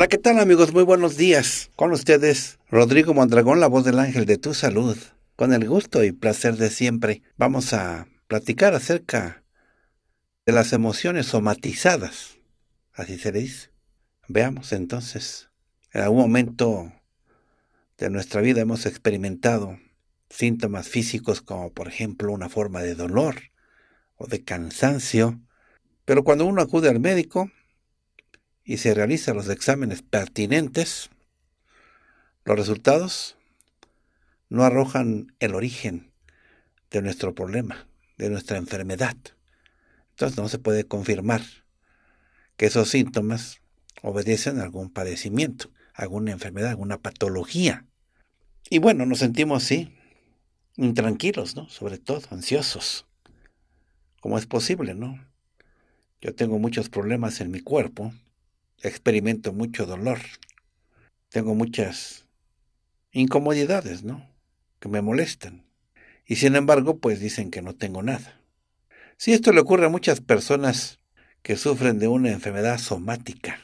Hola, ¿qué tal amigos? Muy buenos días. Con ustedes, Rodrigo Mondragón, la voz del ángel de tu salud. Con el gusto y placer de siempre, vamos a platicar acerca de las emociones somatizadas. Así se le dice. Veamos entonces, en algún momento de nuestra vida hemos experimentado síntomas físicos como por ejemplo una forma de dolor o de cansancio, pero cuando uno acude al médico, y se realizan los exámenes pertinentes, los resultados no arrojan el origen de nuestro problema, de nuestra enfermedad. Entonces no se puede confirmar que esos síntomas obedecen a algún padecimiento, a alguna enfermedad, alguna patología. Y bueno, nos sentimos así, intranquilos, ¿no? Sobre todo, ansiosos. ¿Cómo es posible, no? Yo tengo muchos problemas en mi cuerpo experimento mucho dolor, tengo muchas incomodidades, ¿no? Que me molestan. Y sin embargo, pues dicen que no tengo nada. Si esto le ocurre a muchas personas que sufren de una enfermedad somática,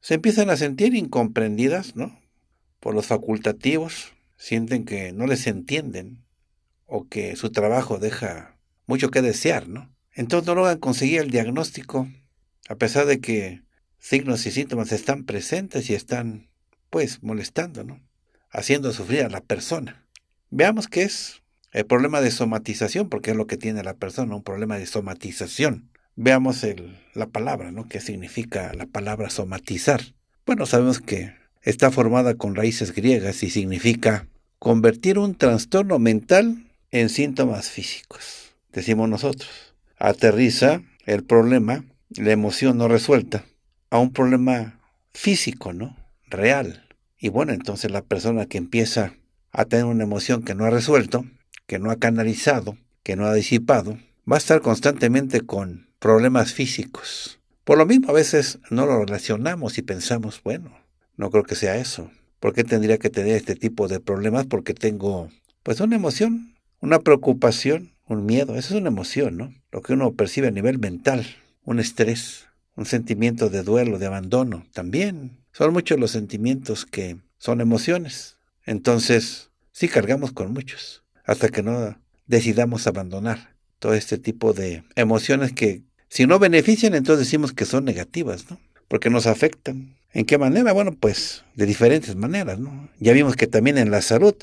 se empiezan a sentir incomprendidas, ¿no? Por los facultativos, sienten que no les entienden o que su trabajo deja mucho que desear, ¿no? Entonces no logran conseguir el diagnóstico, a pesar de que signos y síntomas están presentes y están, pues, molestando, ¿no? Haciendo sufrir a la persona. Veamos qué es el problema de somatización, porque es lo que tiene la persona, un problema de somatización. Veamos la palabra, ¿no? ¿Qué significa la palabra somatizar? Bueno, sabemos que está formada con raíces griegas y significa convertir un trastorno mental en síntomas físicos, decimos nosotros. Aterriza el problema, la emoción no resuelta, a un problema físico, ¿no? Real. Y bueno, entonces la persona que empieza a tener una emoción que no ha resuelto, que no ha canalizado, que no ha disipado, va a estar constantemente con problemas físicos. Por lo mismo a veces no lo relacionamos y pensamos, bueno, no creo que sea eso. ¿Por qué tendría que tener este tipo de problemas? Porque tengo pues una emoción, una preocupación, un miedo. Eso es una emoción, ¿no? Lo que uno percibe a nivel mental, un estrés un sentimiento de duelo, de abandono también. Son muchos los sentimientos que son emociones. Entonces, sí cargamos con muchos, hasta que no decidamos abandonar todo este tipo de emociones que si no benefician, entonces decimos que son negativas, ¿no? Porque nos afectan. ¿En qué manera? Bueno, pues de diferentes maneras, ¿no? Ya vimos que también en la salud,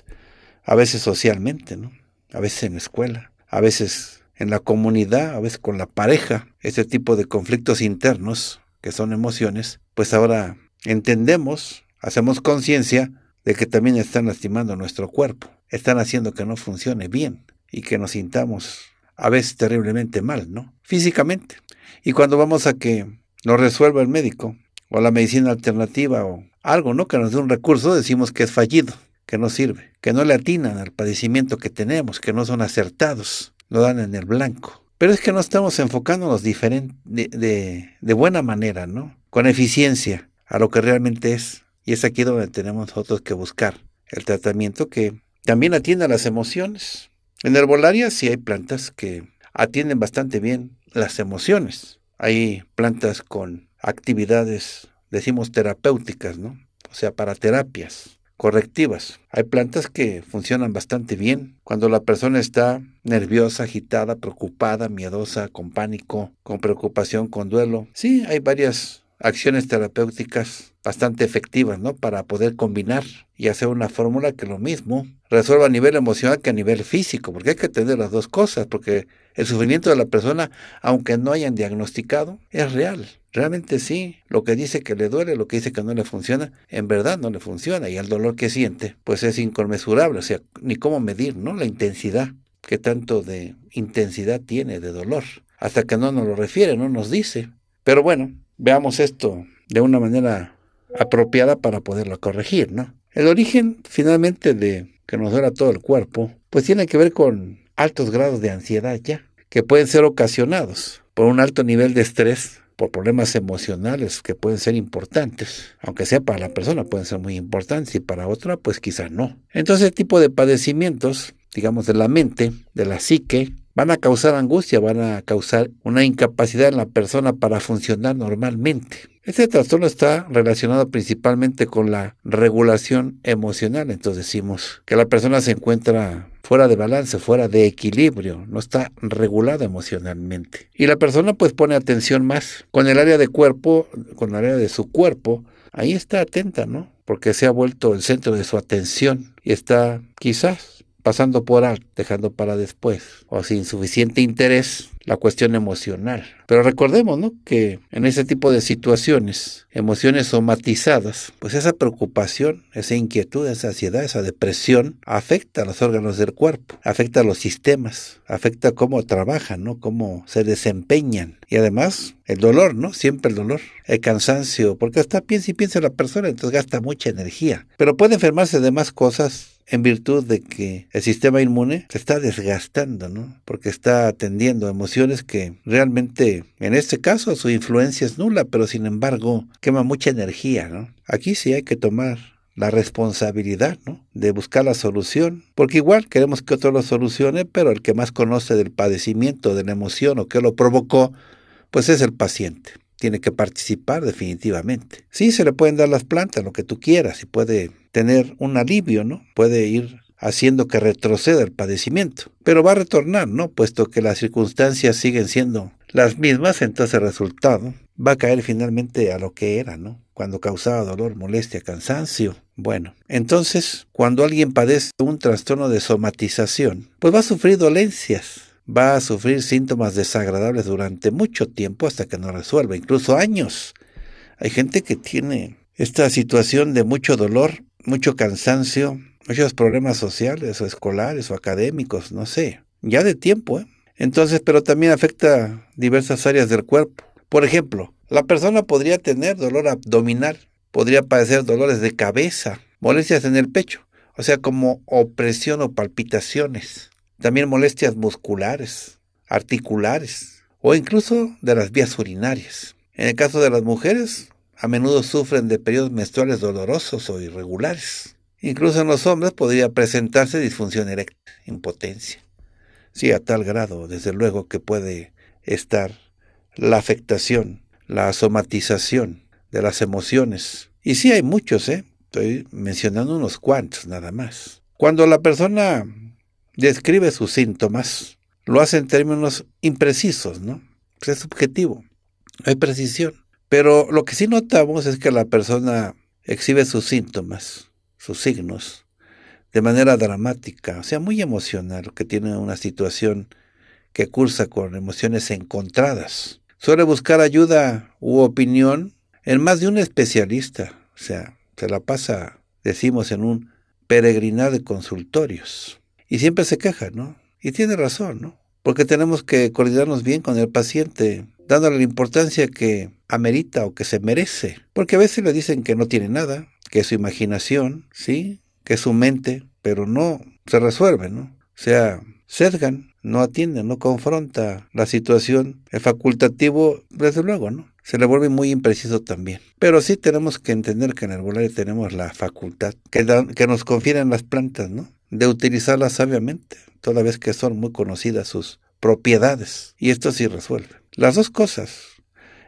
a veces socialmente, ¿no? A veces en la escuela, a veces en la comunidad, a veces con la pareja, este tipo de conflictos internos, que son emociones, pues ahora entendemos, hacemos conciencia de que también están lastimando nuestro cuerpo, están haciendo que no funcione bien y que nos sintamos a veces terriblemente mal, ¿no? Físicamente. Y cuando vamos a que nos resuelva el médico o la medicina alternativa o algo, ¿no? Que nos dé un recurso, decimos que es fallido, que no sirve, que no le atinan al padecimiento que tenemos, que no son acertados, lo dan en el blanco. Pero es que no estamos enfocándonos de, buena manera, ¿no? Con eficiencia a lo que realmente es. Y es aquí donde tenemos nosotros que buscar el tratamiento que también atienda las emociones. En herbolaria sí hay plantas que atienden bastante bien las emociones. Hay plantas con actividades, decimos terapéuticas, ¿no? O sea, para terapias correctivas. Hay plantas que funcionan bastante bien. Cuando la persona está nerviosa, agitada, preocupada, miedosa, con pánico, con preocupación, con duelo. Sí, hay varias acciones terapéuticas bastante efectivas, ¿no? Para poder combinar y hacer una fórmula que lo mismo resuelva a nivel emocional que a nivel físico, porque hay que tener las dos cosas, porque el sufrimiento de la persona, aunque no hayan diagnosticado, es real. Realmente sí, lo que dice que le duele, lo que dice que no le funciona, en verdad no le funciona y el dolor que siente, pues es inconmensurable, o sea, ni cómo medir, ¿no? La intensidad, qué tanto de intensidad tiene de dolor, hasta que no nos lo refiere, no nos dice. Pero bueno, veamos esto de una manera apropiada para poderlo corregir, ¿no? El origen finalmente de que nos duela todo el cuerpo, pues tiene que ver con altos grados de ansiedad ya, que pueden ser ocasionados por un alto nivel de estrés, por problemas emocionales que pueden ser importantes, aunque sea para la persona pueden ser muy importantes y para otra pues quizás no. Entonces, tipo de padecimientos, digamos, de la mente, de la psique, van a causar angustia, van a causar una incapacidad en la persona para funcionar normalmente. Este trastorno está relacionado principalmente con la regulación emocional, entonces decimos que la persona se encuentra fuera de balance, fuera de equilibrio, no está regulada emocionalmente. Y la persona pues pone atención más con el área de cuerpo, con el área de su cuerpo, ahí está atenta, ¿no? Porque se ha vuelto el centro de su atención y está quizás pasando por alto, dejando para después, o sin suficiente interés la cuestión emocional. Pero recordemos ¿no? que en ese tipo de situaciones, emociones somatizadas, pues esa preocupación, esa inquietud, esa ansiedad, esa depresión afecta a los órganos del cuerpo, afecta a los sistemas, afecta cómo trabajan, ¿no? cómo se desempeñan. Y además, el dolor, ¿no? Siempre el dolor, el cansancio, porque hasta piensa y piensa la persona, entonces gasta mucha energía. Pero puede enfermarse de más cosas en virtud de que el sistema inmune se está desgastando, ¿no? Porque está atendiendo emociones que realmente, en este caso, su influencia es nula, pero sin embargo quema mucha energía, ¿no? Aquí sí hay que tomar la responsabilidad ¿no? de buscar la solución, porque igual queremos que otro lo solucione, pero el que más conoce del padecimiento, de la emoción o que lo provocó, pues es el paciente tiene que participar definitivamente. Sí, se le pueden dar las plantas, lo que tú quieras, y puede tener un alivio, ¿no? Puede ir haciendo que retroceda el padecimiento. Pero va a retornar, ¿no? Puesto que las circunstancias siguen siendo las mismas, entonces el resultado va a caer finalmente a lo que era, ¿no? Cuando causaba dolor, molestia, cansancio. Bueno, entonces, cuando alguien padece un trastorno de somatización, pues va a sufrir dolencias va a sufrir síntomas desagradables durante mucho tiempo hasta que no resuelva, incluso años. Hay gente que tiene esta situación de mucho dolor, mucho cansancio, muchos problemas sociales o escolares o académicos, no sé, ya de tiempo. ¿eh? Entonces, pero también afecta diversas áreas del cuerpo. Por ejemplo, la persona podría tener dolor abdominal, podría padecer dolores de cabeza, molestias en el pecho, o sea, como opresión o palpitaciones también molestias musculares, articulares o incluso de las vías urinarias. En el caso de las mujeres, a menudo sufren de periodos menstruales dolorosos o irregulares. Incluso en los hombres podría presentarse disfunción eréctil, impotencia. Sí, a tal grado, desde luego, que puede estar la afectación, la somatización de las emociones. Y sí hay muchos, ¿eh? Estoy mencionando unos cuantos nada más. Cuando la persona describe sus síntomas, lo hace en términos imprecisos, ¿no? Pues, es subjetivo, no hay precisión. Pero lo que sí notamos es que la persona exhibe sus síntomas, sus signos, de manera dramática, o sea, muy emocional, que tiene una situación que cursa con emociones encontradas. Suele buscar ayuda u opinión en más de un especialista, o sea, se la pasa, decimos, en un peregrinado de consultorios. Y siempre se queja, ¿no? Y tiene razón, ¿no? Porque tenemos que coordinarnos bien con el paciente, dándole la importancia que amerita o que se merece. Porque a veces le dicen que no tiene nada, que es su imaginación, ¿sí? Que es su mente, pero no se resuelve, ¿no? O sea, sedgan, no atienden, no confronta la situación. El facultativo, desde luego, ¿no? Se le vuelve muy impreciso también. Pero sí tenemos que entender que en el volar tenemos la facultad que, que nos confieren las plantas, ¿no? de utilizarlas sabiamente, toda vez que son muy conocidas sus propiedades. Y esto sí resuelve. Las dos cosas,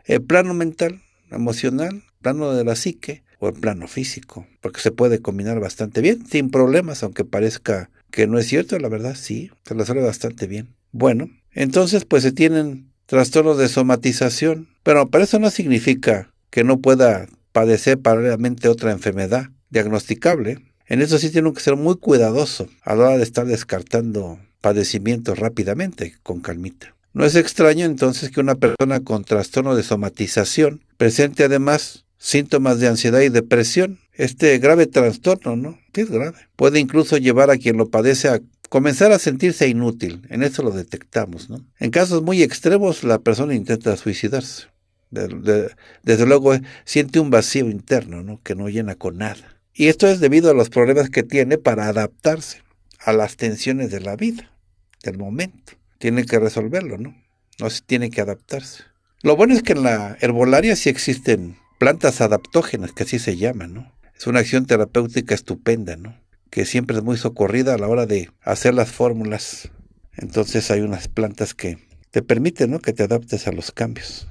el plano mental, emocional, plano de la psique o el plano físico, porque se puede combinar bastante bien, sin problemas, aunque parezca que no es cierto, la verdad sí, se resuelve bastante bien. Bueno, entonces pues se tienen trastornos de somatización, pero para eso no significa que no pueda padecer paralelamente otra enfermedad diagnosticable, en eso sí tiene que ser muy cuidadoso a la hora de estar descartando padecimientos rápidamente, con calmita. No es extraño entonces que una persona con trastorno de somatización presente además síntomas de ansiedad y depresión. Este grave trastorno, ¿no? es grave. Puede incluso llevar a quien lo padece a comenzar a sentirse inútil. En eso lo detectamos, ¿no? En casos muy extremos, la persona intenta suicidarse. desde luego, eh, siente un vacío interno, ¿no? Que no llena con nada. Y esto es debido a los problemas que tiene para adaptarse a las tensiones de la vida, del momento. Tiene que resolverlo, ¿no? No se tiene que adaptarse. Lo bueno es que en la herbolaria sí existen plantas adaptógenas, que así se llaman, ¿no? Es una acción terapéutica estupenda, ¿no? Que siempre es muy socorrida a la hora de hacer las fórmulas. Entonces hay unas plantas que te permiten, ¿no? Que te adaptes a los cambios.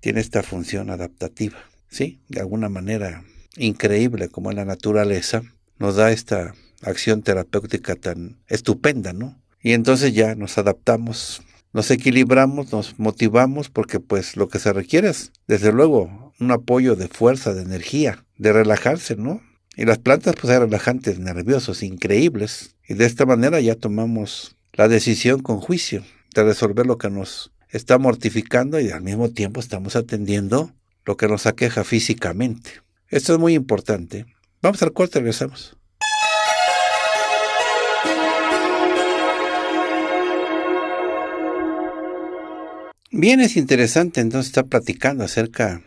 Tiene esta función adaptativa, ¿sí? De alguna manera increíble como la naturaleza nos da esta acción terapéutica tan estupenda, ¿no? Y entonces ya nos adaptamos, nos equilibramos, nos motivamos, porque pues lo que se requiere es, desde luego, un apoyo de fuerza, de energía, de relajarse, ¿no? Y las plantas pues hay relajantes, nerviosos, increíbles. Y de esta manera ya tomamos la decisión con juicio de resolver lo que nos está mortificando y al mismo tiempo estamos atendiendo lo que nos aqueja físicamente. Esto es muy importante. Vamos al corte, regresamos. Bien, es interesante entonces estar platicando acerca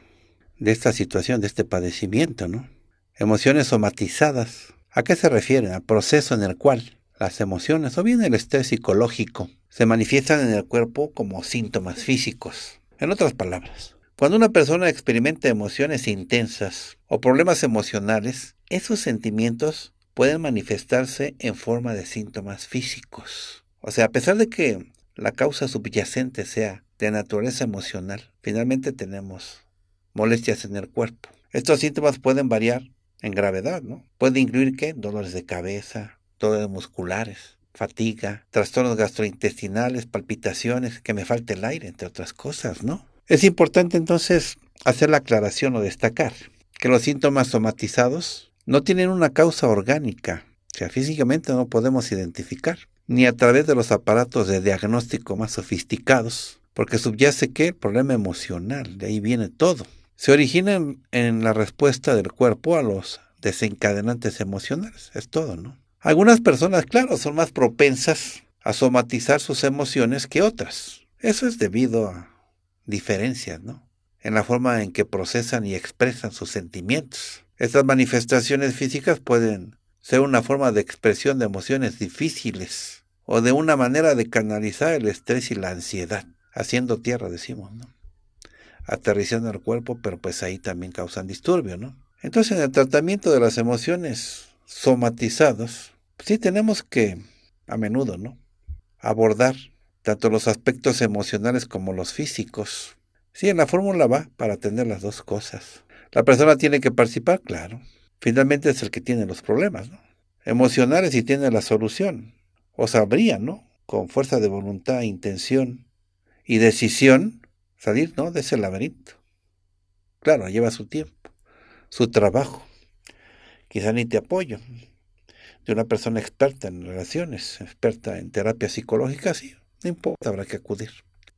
de esta situación, de este padecimiento, ¿no? Emociones somatizadas. ¿A qué se refieren? Al proceso en el cual las emociones o bien el estrés psicológico se manifiestan en el cuerpo como síntomas físicos. En otras palabras, cuando una persona experimenta emociones intensas, o problemas emocionales, esos sentimientos pueden manifestarse en forma de síntomas físicos. O sea, a pesar de que la causa subyacente sea de naturaleza emocional, finalmente tenemos molestias en el cuerpo. Estos síntomas pueden variar en gravedad, ¿no? Puede incluir que dolores de cabeza, dolores musculares, fatiga, trastornos gastrointestinales, palpitaciones, que me falte el aire, entre otras cosas, ¿no? Es importante entonces hacer la aclaración o destacar que los síntomas somatizados no tienen una causa orgánica, o sea, físicamente no podemos identificar, ni a través de los aparatos de diagnóstico más sofisticados, porque subyace que el problema emocional, de ahí viene todo. Se origina en, en la respuesta del cuerpo a los desencadenantes emocionales, es todo, ¿no? Algunas personas, claro, son más propensas a somatizar sus emociones que otras. Eso es debido a diferencias, ¿no? en la forma en que procesan y expresan sus sentimientos. Estas manifestaciones físicas pueden ser una forma de expresión de emociones difíciles o de una manera de canalizar el estrés y la ansiedad, haciendo tierra, decimos, ¿no? Aterrizando el cuerpo, pero pues ahí también causan disturbio, ¿no? Entonces, en el tratamiento de las emociones somatizadas, pues, sí tenemos que, a menudo, ¿no? Abordar tanto los aspectos emocionales como los físicos Sí, en la fórmula va para atender las dos cosas. La persona tiene que participar, claro. Finalmente es el que tiene los problemas, ¿no? Emocionales y tiene la solución. O sabría, ¿no? Con fuerza de voluntad, intención y decisión, salir, ¿no? De ese laberinto. Claro, lleva su tiempo, su trabajo. Quizá ni te apoyo. De una persona experta en relaciones, experta en terapia psicológica, sí. No importa, habrá que acudir.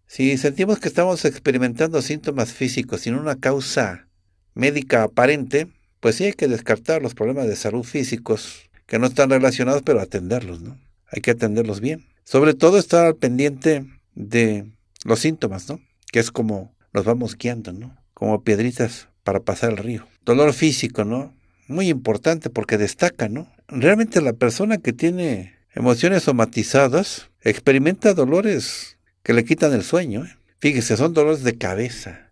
Si sentimos que estamos experimentando síntomas físicos sin una causa médica aparente, pues sí hay que descartar los problemas de salud físicos que no están relacionados, pero atenderlos, ¿no? Hay que atenderlos bien. Sobre todo estar al pendiente de los síntomas, ¿no? Que es como nos vamos guiando, ¿no? Como piedritas para pasar el río. Dolor físico, ¿no? Muy importante porque destaca, ¿no? Realmente la persona que tiene emociones somatizadas experimenta dolores que le quitan el sueño. ¿eh? Fíjese, son dolores de cabeza,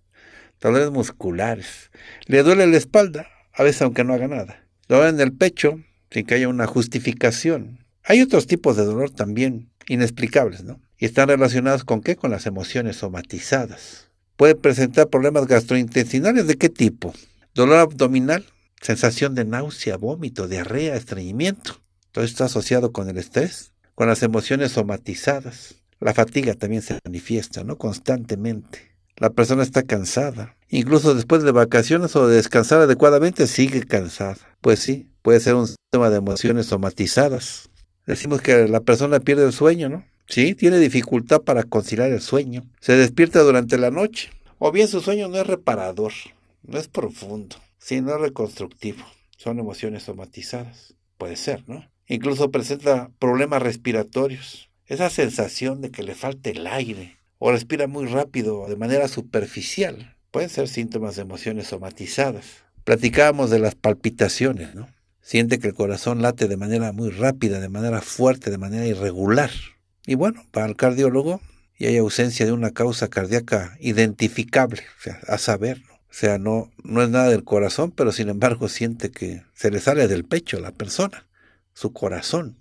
dolores musculares. Le duele la espalda, a veces aunque no haga nada. Dolor en el pecho, sin que haya una justificación. Hay otros tipos de dolor también inexplicables, ¿no? Y están relacionados con qué? Con las emociones somatizadas. Puede presentar problemas gastrointestinales de qué tipo? Dolor abdominal, sensación de náusea, vómito, diarrea, estreñimiento. Todo esto está asociado con el estrés, con las emociones somatizadas. La fatiga también se manifiesta, ¿no? Constantemente. La persona está cansada. Incluso después de vacaciones o de descansar adecuadamente, sigue cansada. Pues sí, puede ser un sistema de emociones somatizadas. Decimos que la persona pierde el sueño, ¿no? Sí, tiene dificultad para conciliar el sueño. Se despierta durante la noche. O bien su sueño no es reparador, no es profundo, sino reconstructivo. Son emociones somatizadas. Puede ser, ¿no? Incluso presenta problemas respiratorios, esa sensación de que le falta el aire o respira muy rápido de manera superficial. Pueden ser síntomas de emociones somatizadas. Platicábamos de las palpitaciones, ¿no? Siente que el corazón late de manera muy rápida, de manera fuerte, de manera irregular. Y bueno, para el cardiólogo y hay ausencia de una causa cardíaca identificable, o sea, a saber, O sea, no, no es nada del corazón, pero sin embargo siente que se le sale del pecho a la persona, su corazón.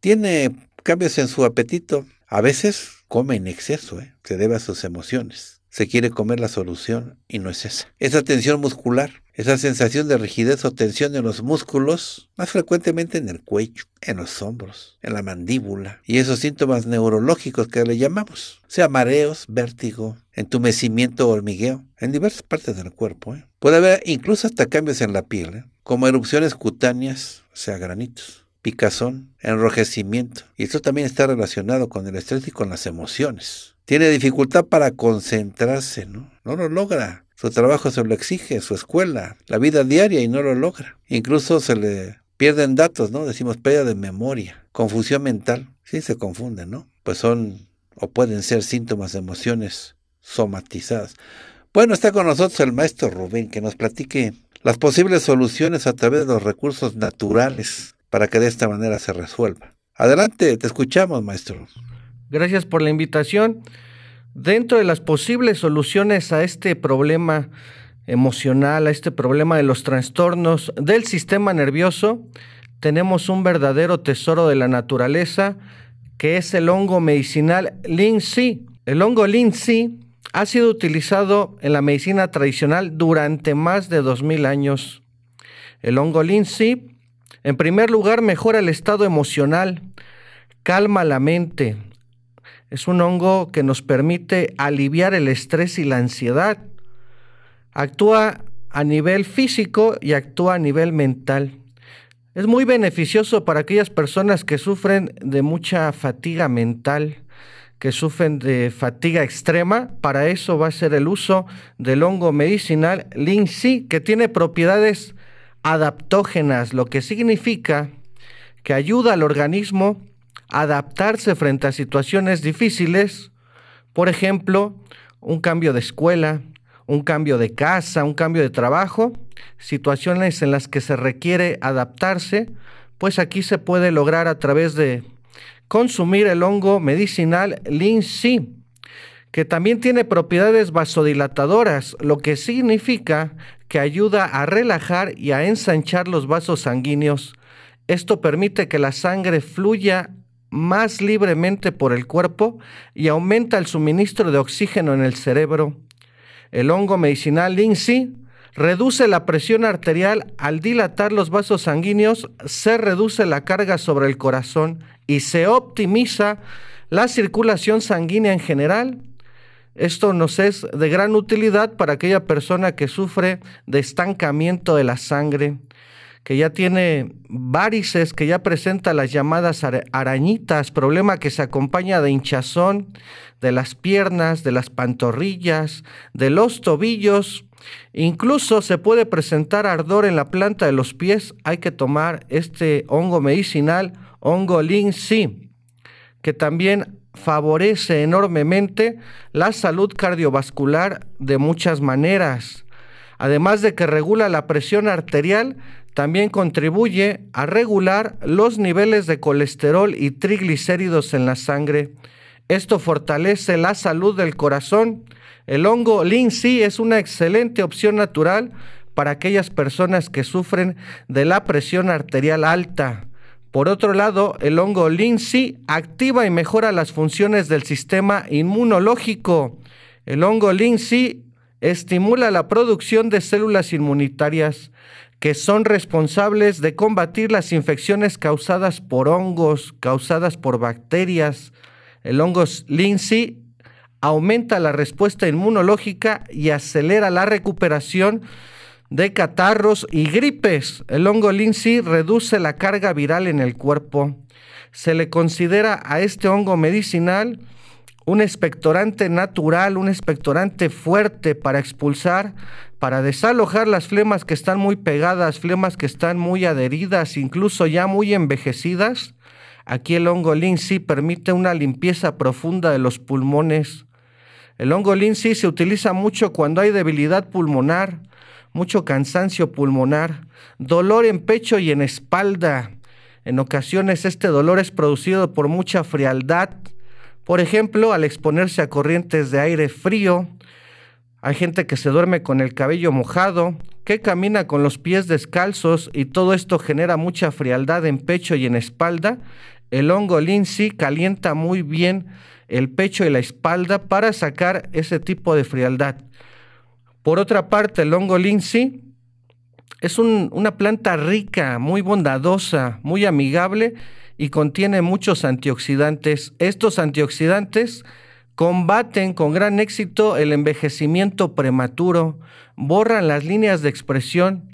Tiene cambios en su apetito. A veces come en exceso, ¿eh? se debe a sus emociones. Se quiere comer la solución y no es esa. Esa tensión muscular, esa sensación de rigidez o tensión en los músculos, más frecuentemente en el cuello, en los hombros, en la mandíbula y esos síntomas neurológicos que le llamamos, sea mareos, vértigo, entumecimiento o hormigueo, en diversas partes del cuerpo. ¿eh? Puede haber incluso hasta cambios en la piel, ¿eh? como erupciones cutáneas, sea granitos picazón, enrojecimiento. Y esto también está relacionado con el estrés y con las emociones. Tiene dificultad para concentrarse, ¿no? No lo logra. Su trabajo se lo exige, su escuela, la vida diaria y no lo logra. Incluso se le pierden datos, ¿no? Decimos pérdida de memoria, confusión mental. Sí, se confunden, ¿no? Pues son o pueden ser síntomas de emociones somatizadas. Bueno, está con nosotros el maestro Rubén que nos platique las posibles soluciones a través de los recursos naturales para que de esta manera se resuelva. Adelante, te escuchamos, maestro. Gracias por la invitación. Dentro de las posibles soluciones a este problema emocional, a este problema de los trastornos del sistema nervioso, tenemos un verdadero tesoro de la naturaleza que es el hongo medicinal Linzi. El hongo lin-si ha sido utilizado en la medicina tradicional durante más de 2000 años. El hongo lin-si en primer lugar, mejora el estado emocional, calma la mente. Es un hongo que nos permite aliviar el estrés y la ansiedad. Actúa a nivel físico y actúa a nivel mental. Es muy beneficioso para aquellas personas que sufren de mucha fatiga mental, que sufren de fatiga extrema. Para eso va a ser el uso del hongo medicinal Linsi, que tiene propiedades adaptógenas, lo que significa que ayuda al organismo a adaptarse frente a situaciones difíciles, por ejemplo, un cambio de escuela, un cambio de casa, un cambio de trabajo, situaciones en las que se requiere adaptarse, pues aquí se puede lograr a través de consumir el hongo medicinal Linsi, que también tiene propiedades vasodilatadoras, lo que significa que ayuda a relajar y a ensanchar los vasos sanguíneos. Esto permite que la sangre fluya más libremente por el cuerpo y aumenta el suministro de oxígeno en el cerebro. El hongo medicinal LINCI reduce la presión arterial al dilatar los vasos sanguíneos, se reduce la carga sobre el corazón y se optimiza la circulación sanguínea en general esto nos es de gran utilidad para aquella persona que sufre de estancamiento de la sangre, que ya tiene varices, que ya presenta las llamadas arañitas, problema que se acompaña de hinchazón de las piernas, de las pantorrillas, de los tobillos. Incluso se puede presentar ardor en la planta de los pies. Hay que tomar este hongo medicinal, hongo lin-si, que también favorece enormemente la salud cardiovascular de muchas maneras. Además de que regula la presión arterial, también contribuye a regular los niveles de colesterol y triglicéridos en la sangre. Esto fortalece la salud del corazón. El hongo Lindsay es una excelente opción natural para aquellas personas que sufren de la presión arterial alta. Por otro lado, el hongo Lindsay activa y mejora las funciones del sistema inmunológico. El hongo Lindsay estimula la producción de células inmunitarias que son responsables de combatir las infecciones causadas por hongos, causadas por bacterias. El hongo Lindsay aumenta la respuesta inmunológica y acelera la recuperación de catarros y gripes. El hongo linsi reduce la carga viral en el cuerpo. Se le considera a este hongo medicinal un expectorante natural, un expectorante fuerte para expulsar, para desalojar las flemas que están muy pegadas, flemas que están muy adheridas, incluso ya muy envejecidas. Aquí el hongo linsi permite una limpieza profunda de los pulmones. El hongo linsi se utiliza mucho cuando hay debilidad pulmonar, mucho cansancio pulmonar, dolor en pecho y en espalda. En ocasiones este dolor es producido por mucha frialdad, por ejemplo, al exponerse a corrientes de aire frío. Hay gente que se duerme con el cabello mojado, que camina con los pies descalzos y todo esto genera mucha frialdad en pecho y en espalda. El hongo lindsay calienta muy bien el pecho y la espalda para sacar ese tipo de frialdad. Por otra parte, el hongo lince es una planta rica, muy bondadosa, muy amigable y contiene muchos antioxidantes. Estos antioxidantes combaten con gran éxito el envejecimiento prematuro, borran las líneas de expresión.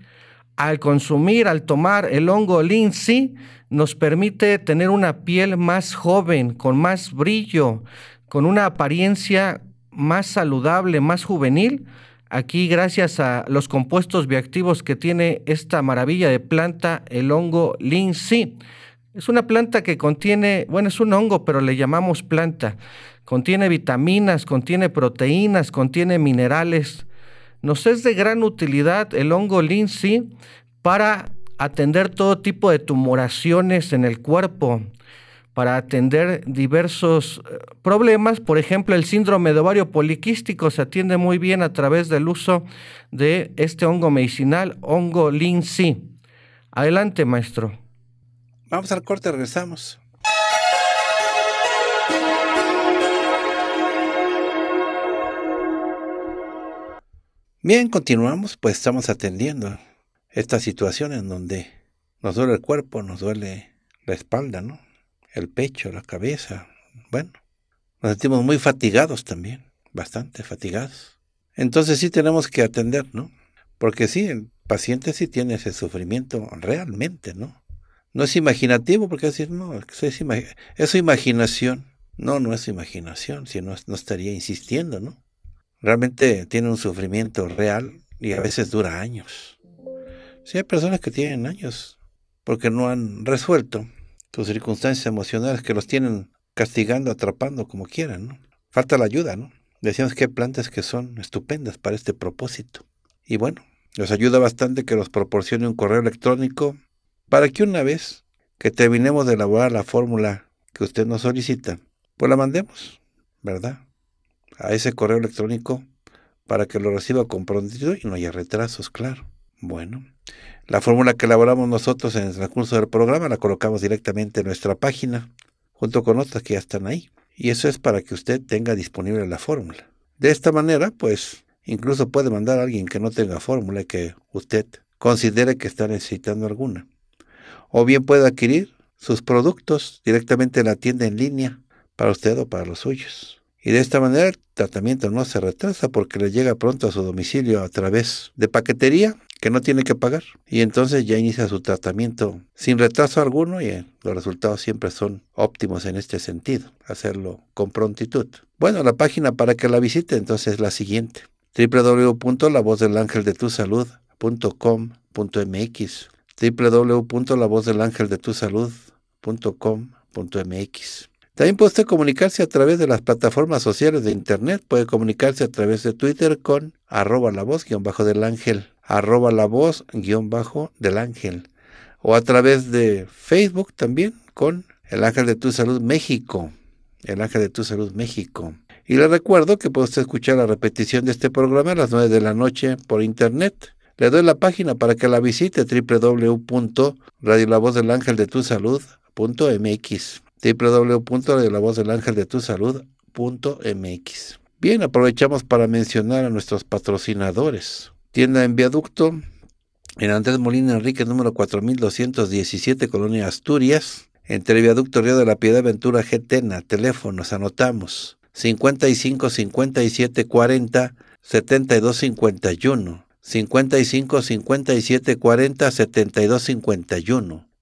Al consumir, al tomar el hongo lince, nos permite tener una piel más joven, con más brillo, con una apariencia más saludable, más juvenil, Aquí, gracias a los compuestos bioactivos que tiene esta maravilla de planta, el hongo linsi. Es una planta que contiene, bueno, es un hongo, pero le llamamos planta. Contiene vitaminas, contiene proteínas, contiene minerales. Nos es de gran utilidad el hongo lin-si para atender todo tipo de tumoraciones en el cuerpo para atender diversos eh, problemas. Por ejemplo, el síndrome de ovario poliquístico se atiende muy bien a través del uso de este hongo medicinal, hongo lin-si. Adelante, maestro. Vamos al corte, regresamos. Bien, continuamos, pues estamos atendiendo esta situación en donde nos duele el cuerpo, nos duele la espalda, ¿no? el pecho, la cabeza. Bueno, nos sentimos muy fatigados también, bastante fatigados. Entonces sí tenemos que atender, ¿no? Porque sí, el paciente sí tiene ese sufrimiento realmente, ¿no? No es imaginativo, porque decir, no, es, su imaginación. No, no es imaginación, si no, no estaría insistiendo, ¿no? Realmente tiene un sufrimiento real y a veces dura años. Sí, hay personas que tienen años porque no han resuelto sus circunstancias emocionales que los tienen castigando, atrapando como quieran, ¿no? Falta la ayuda, ¿no? Decíamos que hay plantas que son estupendas para este propósito. Y bueno, nos ayuda bastante que nos proporcione un correo electrónico para que una vez que terminemos de elaborar la fórmula que usted nos solicita, pues la mandemos, ¿verdad? A ese correo electrónico para que lo reciba con prontitud y no haya retrasos, claro. Bueno, la fórmula que elaboramos nosotros en el curso del programa la colocamos directamente en nuestra página, junto con otras que ya están ahí. Y eso es para que usted tenga disponible la fórmula. De esta manera, pues, incluso puede mandar a alguien que no tenga fórmula y que usted considere que está necesitando alguna. O bien puede adquirir sus productos directamente en la tienda en línea para usted o para los suyos. Y de esta manera el tratamiento no se retrasa porque le llega pronto a su domicilio a través de paquetería que no tiene que pagar. Y entonces ya inicia su tratamiento sin retraso alguno y eh, los resultados siempre son óptimos en este sentido, hacerlo con prontitud. Bueno, la página para que la visite entonces es la siguiente, www.lavozdelangeldetusalud.com.mx www.lavozdelangeldetusalud.com.mx también puede usted comunicarse a través de las plataformas sociales de Internet, puede comunicarse a través de Twitter con arroba la voz guión bajo del ángel arroba la voz guión bajo del ángel o a través de Facebook también con el ángel de tu salud México. El ángel de tu salud México. Y le recuerdo que puede usted escuchar la repetición de este programa a las nueve de la noche por internet. Le doy la página para que la visite www.radiolavozdelangeldetusalud.mx www.radiolavozdelangeldetusalud.mx Bien, aprovechamos para mencionar a nuestros patrocinadores tienda en viaducto, en Andrés Molina Enrique, número 4217, Colonia Asturias, entre viaducto Río de la Piedad Ventura Getena, teléfonos, anotamos, 55 57 40 72 51, 55 57 40 72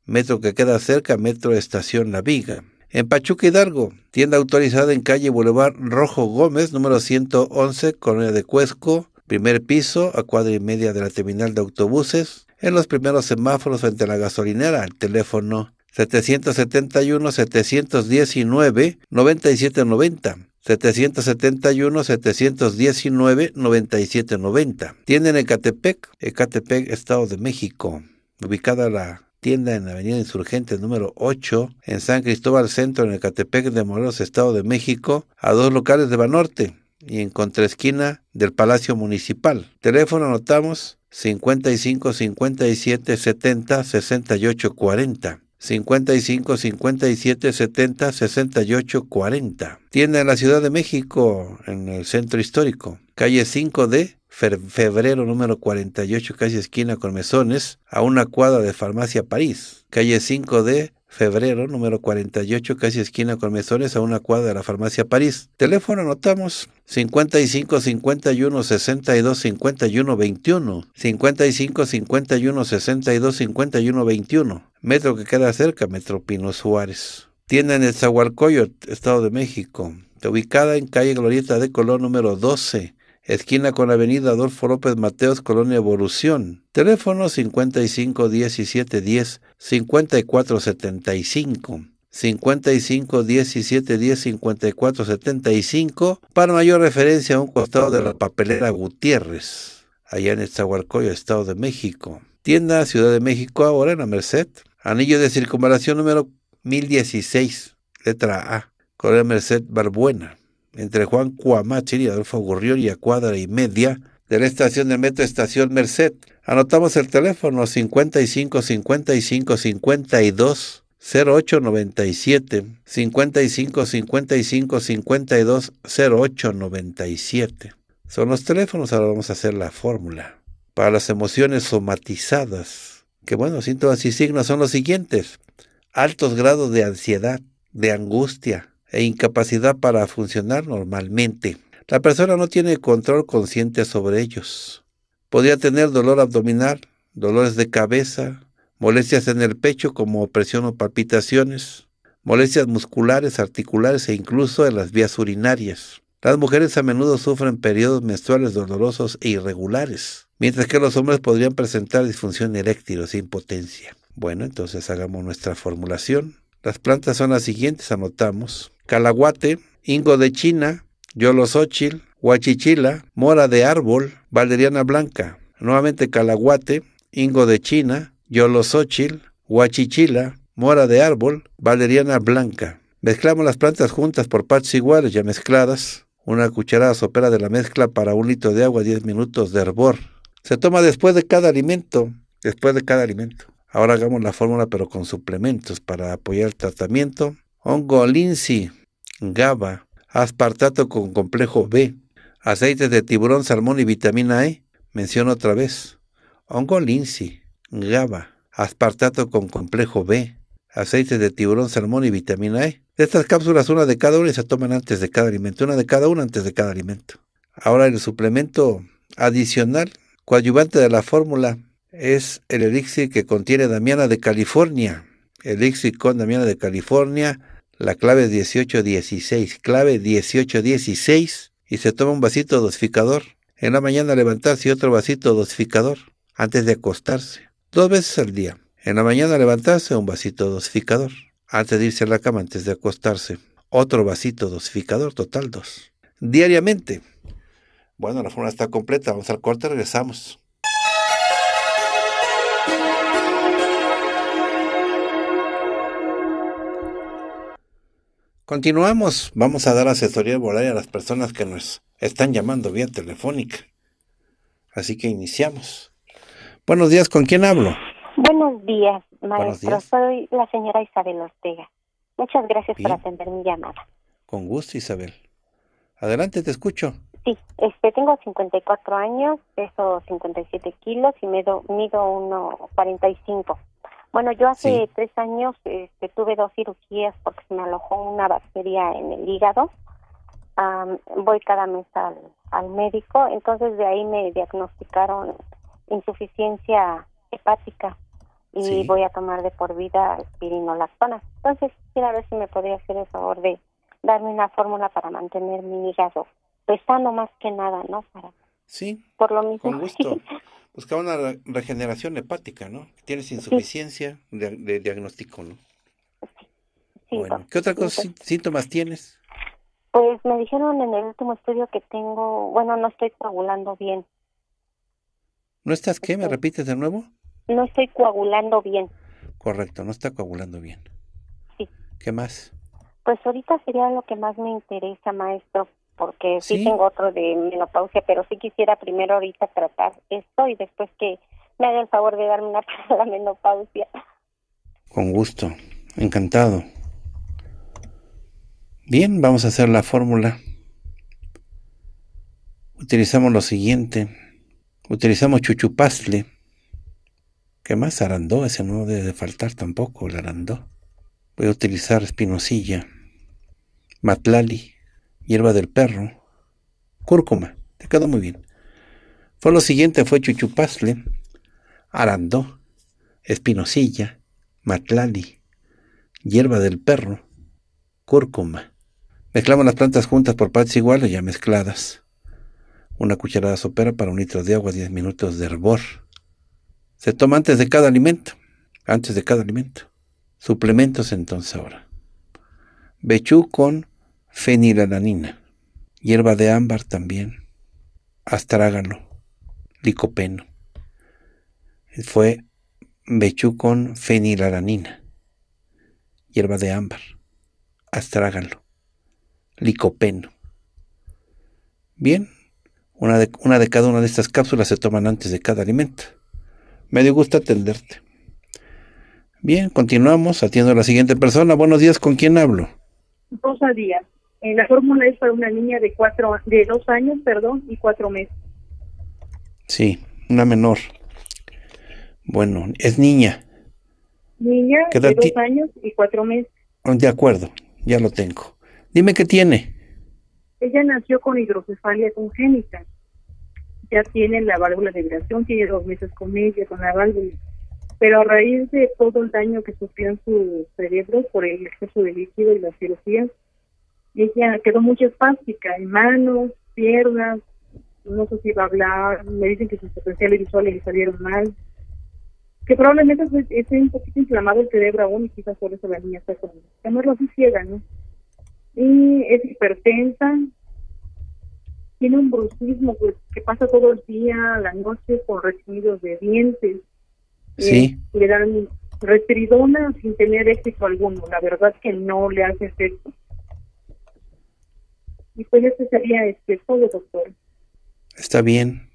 metro que queda cerca, metro Estación La Viga. En Pachuca Hidalgo, tienda autorizada en calle Boulevard Rojo Gómez, número 111, Colonia de Cuesco, Primer piso a cuadra y media de la terminal de autobuses, en los primeros semáforos frente a la gasolinera, el teléfono 771-719-9790. 771-719-9790. en Ecatepec, Ecatepec, Estado de México. Ubicada la tienda en Avenida Insurgente número 8, en San Cristóbal Centro, en Ecatepec de Morelos, Estado de México, a dos locales de Banorte y en contraesquina del Palacio Municipal. Teléfono anotamos 55 57 70 68 40. 55 57 70 68 40. Tienda en la Ciudad de México, en el centro histórico, calle 5D, febrero número 48, calle esquina con Mesones, a una cuadra de Farmacia París, calle 5D, febrero, número 48, casi esquina con Mesones, a una cuadra de la farmacia París. Teléfono anotamos 55 51 62 51 21. 55 51 62 51 21. Metro que queda cerca, Metro Pino Suárez. Tienda en el Zahualcoyot, Estado de México. Ubicada en calle Glorieta de Colón número 12 esquina con Avenida Adolfo López Mateos, Colonia Evolución. Teléfono 55 17 10 54 75. 55 17 10 54 75 para mayor referencia a un costado de la papelera Gutiérrez, allá en Estahualcoyo, Estado de México. Tienda Ciudad de México ahora en la Merced. Anillo de circunvalación número 1016, letra A, Correa Merced Barbuena entre Juan Cuamachiri, y Adolfo Gurrión y a cuadra y media de la estación del metro Estación Merced. Anotamos el teléfono 55 55 52 0897 55 55 52 0897. Son los teléfonos, ahora vamos a hacer la fórmula. Para las emociones somatizadas, que bueno, síntomas y signos son los siguientes. Altos grados de ansiedad, de angustia, e incapacidad para funcionar normalmente. La persona no tiene control consciente sobre ellos. Podría tener dolor abdominal, dolores de cabeza, molestias en el pecho como opresión o palpitaciones, molestias musculares, articulares e incluso en las vías urinarias. Las mujeres a menudo sufren periodos menstruales dolorosos e irregulares, mientras que los hombres podrían presentar disfunción eréctil o impotencia. Bueno, entonces hagamos nuestra formulación. Las plantas son las siguientes, anotamos. Calaguate, Ingo de China, Yolosóchil, Huachichila, Mora de Árbol, Valeriana Blanca. Nuevamente Calaguate, Ingo de China, Yolosóchil, Huachichila, Mora de Árbol, Valeriana Blanca. Mezclamos las plantas juntas por partes iguales ya mezcladas. Una cucharada sopera de la mezcla para un litro de agua, 10 minutos de hervor. Se toma después de cada alimento. Después de cada alimento. Ahora hagamos la fórmula pero con suplementos para apoyar el tratamiento. Hongo GABA, aspartato con complejo B, aceites de tiburón, salmón y vitamina E. Menciono otra vez. Hongo GABA, aspartato con complejo B, aceites de tiburón, salmón y vitamina E. De estas cápsulas, una de cada una y se toman antes de cada alimento, una de cada una antes de cada alimento. Ahora el suplemento adicional, coadyuvante de la fórmula es el elixir que contiene Damiana de California. Elixir con Damiana de California. La clave 1816. Clave 1816. Y se toma un vasito dosificador. En la mañana levantarse otro vasito dosificador. Antes de acostarse. Dos veces al día. En la mañana levantarse un vasito dosificador. Antes de irse a la cama, antes de acostarse. Otro vasito dosificador. Total dos. Diariamente. Bueno, la forma está completa. Vamos al corte, regresamos. Continuamos, vamos a dar asesoría horaria a las personas que nos están llamando vía telefónica. Así que iniciamos. Buenos días, ¿con quién hablo? Buenos días, maestro. Soy la señora Isabel Ortega. Muchas gracias por atender mi llamada. Con gusto, Isabel. Adelante, te escucho. Sí, este, tengo 54 años, peso 57 kilos y mido, mido 1,45. Bueno, yo hace tres años este, tuve dos cirugías porque se me alojó una bacteria en el hígado. voy cada mes al, médico, entonces de ahí me diagnosticaron insuficiencia hepática y voy a tomar de por vida espirinolastonas. Entonces, quisiera ver si me podría hacer el favor de darme una fórmula para mantener mi hígado, pesando más que nada, ¿no? sí, por lo mismo. Busca una regeneración hepática, ¿no? Tienes insuficiencia de, diagnóstico, ¿no? Sí, bueno, ¿qué otra cosa síntomas tienes? Pues me dijeron en el último estudio que tengo, bueno, no estoy coagulando bien. ¿No estás qué? ¿Me este. repites de nuevo? No estoy coagulando bien. Correcto, no está coagulando bien. Sí. ¿Qué más? Pues ahorita sería lo que más me interesa, maestro porque sí, tengo otro de menopausia, pero sí quisiera primero ahorita tratar esto y después que me haga el favor de darme una para la menopausia. Con gusto, encantado. Bien, vamos a hacer la fórmula. Utilizamos lo siguiente. Utilizamos chuchupazle que más? Arandó, ese no debe de faltar tampoco, el arandó. Voy a utilizar espinosilla, matlali, hierba del perro, cúrcuma, te quedó muy bien. Fue lo siguiente, fue chuchupazle. arandó, espinosilla, matlali, hierba del perro, cúrcuma. Mezclamos las plantas juntas por partes iguales, ya mezcladas. Una cucharada sopera para un litro de agua, 10 minutos de hervor. Se toma antes de cada alimento, antes de cada alimento. Suplementos entonces ahora. Bechú con fenilalanina, hierba de ámbar también, astrágalo, licopeno. Fue bechú con fenilalanina, hierba de ámbar, astrágalo, licopeno. Bien, una de, una de cada una de estas cápsulas se toman antes de cada alimento. Me dio gusto atenderte. Bien, continuamos. Atiendo a la siguiente persona. Buenos días, ¿con quién hablo? Rosa Díaz. Eh, la fórmula es para una niña de cuatro, de dos años, perdón, y cuatro meses. Sí, una menor. Bueno, es niña. Niña de dos años y cuatro meses. De acuerdo, ya lo tengo. Dime qué tiene. Ella nació con hidrocefalia congénita. Ya tiene la válvula de vibración, tiene dos meses con ella, con la válvula. Pero a raíz de todo el daño que sufrió en su cerebro por el exceso de líquido y la cirugías, ella quedó muy espástica en manos, piernas, no sé si va a hablar, me dicen que sus potenciales visuales le salieron mal, que probablemente esté un poquito inflamado el cerebro aún y quizás por eso la niña está con así ciega, ¿no? Y es hipertensa, tiene un brucismo que pasa todo el día, la noche, con residuos de dientes. Sí. le dan retridona sin tener éxito alguno, la verdad que no le hace efecto y pues este sería este, todo, doctor. Está bien.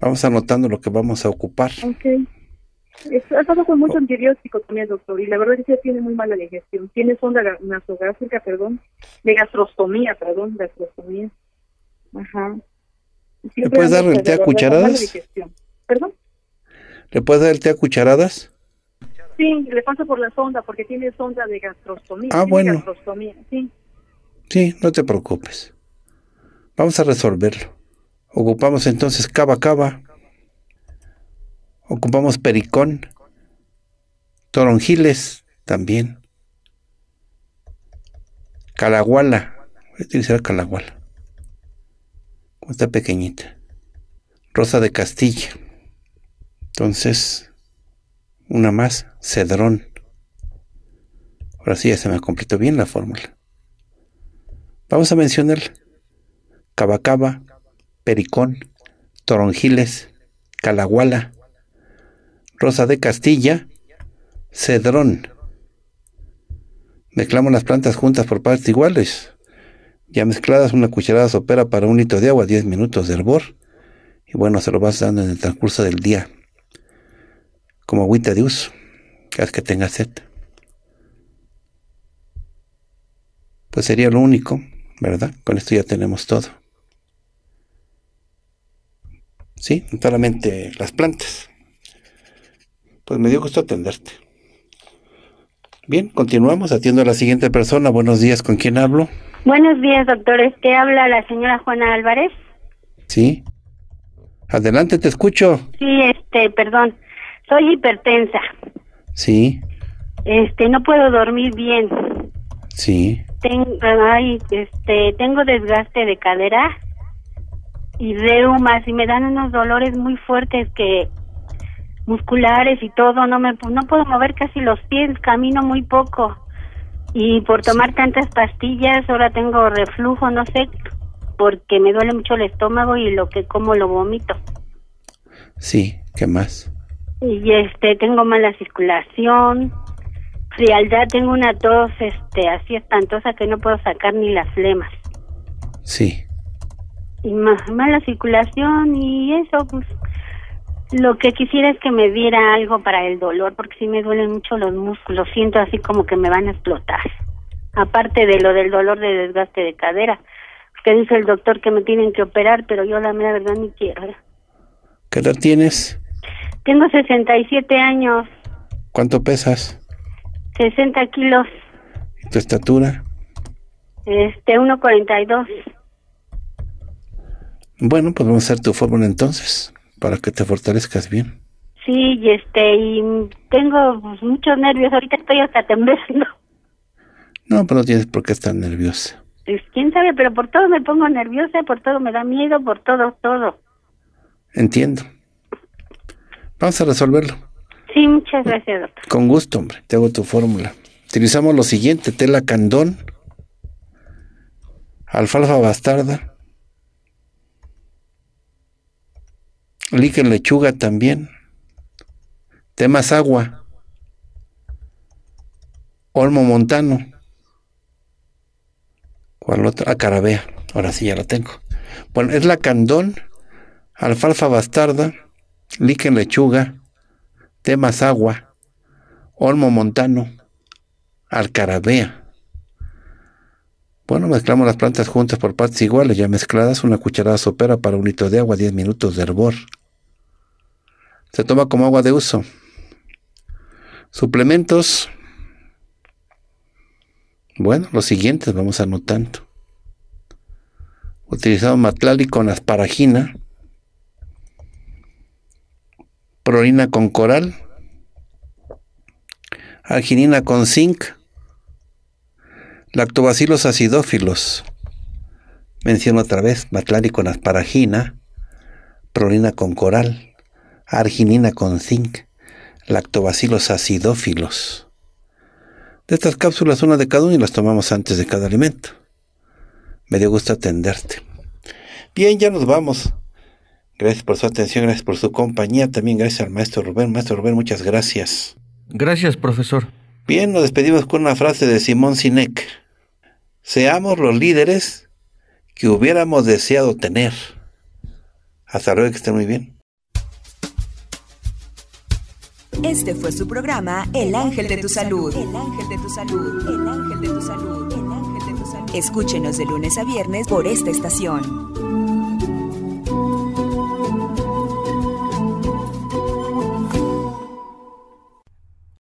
Vamos anotando lo que vamos a ocupar. Ok. Ha estado con mucho oh. antibiótico también, doctor, y la verdad es que tiene muy mala digestión. Tiene sonda nasogástrica perdón, de gastrostomía, perdón, gastrostomía. Ajá. ¿Le puedes dar el té a cucharadas? ¿Perdón? ¿Le puedes dar el té a cucharadas? Sí, le paso por la sonda, porque tiene sonda de gastrostomía. Ah, bueno. sí. Sí, no te preocupes. Vamos a resolverlo. Ocupamos entonces cava cava. Ocupamos pericón. Toronjiles también. Calaguala. Voy a utilizar calaguala. Como está pequeñita. Rosa de Castilla. Entonces, una más, cedrón. Ahora sí ya se me ha completado bien la fórmula. Vamos a mencionar Cabacaba, Pericón, Toronjiles, calaguala, Rosa de Castilla, Cedrón. Mezclamos las plantas juntas por partes iguales. Ya mezcladas, una cucharada sopera para un litro de agua, 10 minutos de hervor. Y bueno, se lo vas dando en el transcurso del día. Como agüita de uso, cada que tengas sed. Pues sería lo único. ¿verdad? Con esto ya tenemos todo. Sí, solamente las plantas. Pues me dio gusto atenderte. Bien, continuamos. Atiendo a la siguiente persona. Buenos días, ¿con quién hablo? Buenos días, doctor. ¿Qué habla la señora Juana Álvarez. Sí. Adelante, te escucho. Sí, este, perdón. Soy hipertensa. Sí. Este, no puedo dormir bien. Sí tengo, ay, este, tengo desgaste de cadera y reumas y me dan unos dolores muy fuertes que musculares y todo, no me no puedo mover casi los pies, camino muy poco. Y por tomar tantas pastillas, ahora tengo reflujo, no sé, porque me duele mucho el estómago y lo que como lo vomito. Sí, ¿qué más? Y este, tengo mala circulación, frialdad, tengo una tos este, así espantosa que no puedo sacar ni las flemas. Sí. Y más mala circulación y eso, pues lo que quisiera es que me diera algo para el dolor, porque si me duelen mucho los músculos, siento así como que me van a explotar. Aparte de lo del dolor de desgaste de cadera, que dice el doctor que me tienen que operar, pero yo la mera verdad ni quiero. ¿eh? ¿Qué edad tienes? Tengo 67 años. ¿Cuánto pesas? 60 kilos. ¿Y ¿Tu estatura? Este, 1,42. Bueno, pues vamos a hacer tu fórmula entonces, para que te fortalezcas bien. Sí, y este, y tengo pues, muchos nervios, ahorita estoy hasta temblando. No, pero pues no tienes por qué estar nerviosa. Pues, quién sabe, pero por todo me pongo nerviosa, por todo me da miedo, por todo, todo. Entiendo. Vamos a resolverlo. Sí, muchas gracias, doctor. Con gusto, hombre. Te hago tu fórmula. Utilizamos lo siguiente: tela candón, alfalfa bastarda, líquen lechuga también, temas agua, olmo montano. ¿Cuál otra? Ah, carabea. Ahora sí ya la tengo. Bueno, es la candón, alfalfa bastarda, líquen lechuga, agua, Olmo Montano, Alcarabea. Bueno, mezclamos las plantas juntas por partes iguales, ya mezcladas, una cucharada sopera para un litro de agua, 10 minutos de hervor. Se toma como agua de uso. Suplementos. Bueno, los siguientes vamos anotando. Utilizamos matlali con asparagina, prolina con coral, arginina con zinc, lactobacilos acidófilos. Menciono otra vez matlari con asparagina, prolina con coral, arginina con zinc, lactobacilos acidófilos. De estas cápsulas, una de cada uno y las tomamos antes de cada alimento. Me dio gusto atenderte. Bien, ya nos vamos. Gracias por su atención, gracias por su compañía, también gracias al maestro Rubén. Maestro Rubén, muchas gracias. Gracias, profesor. Bien, nos despedimos con una frase de Simón Sinek. Seamos los líderes que hubiéramos deseado tener. Hasta luego, que estén muy bien. Este fue su programa El Ángel de tu Salud. El Ángel de tu Salud. El Ángel de tu Salud. El Ángel de tu Salud. Escúchenos de lunes a viernes por esta estación.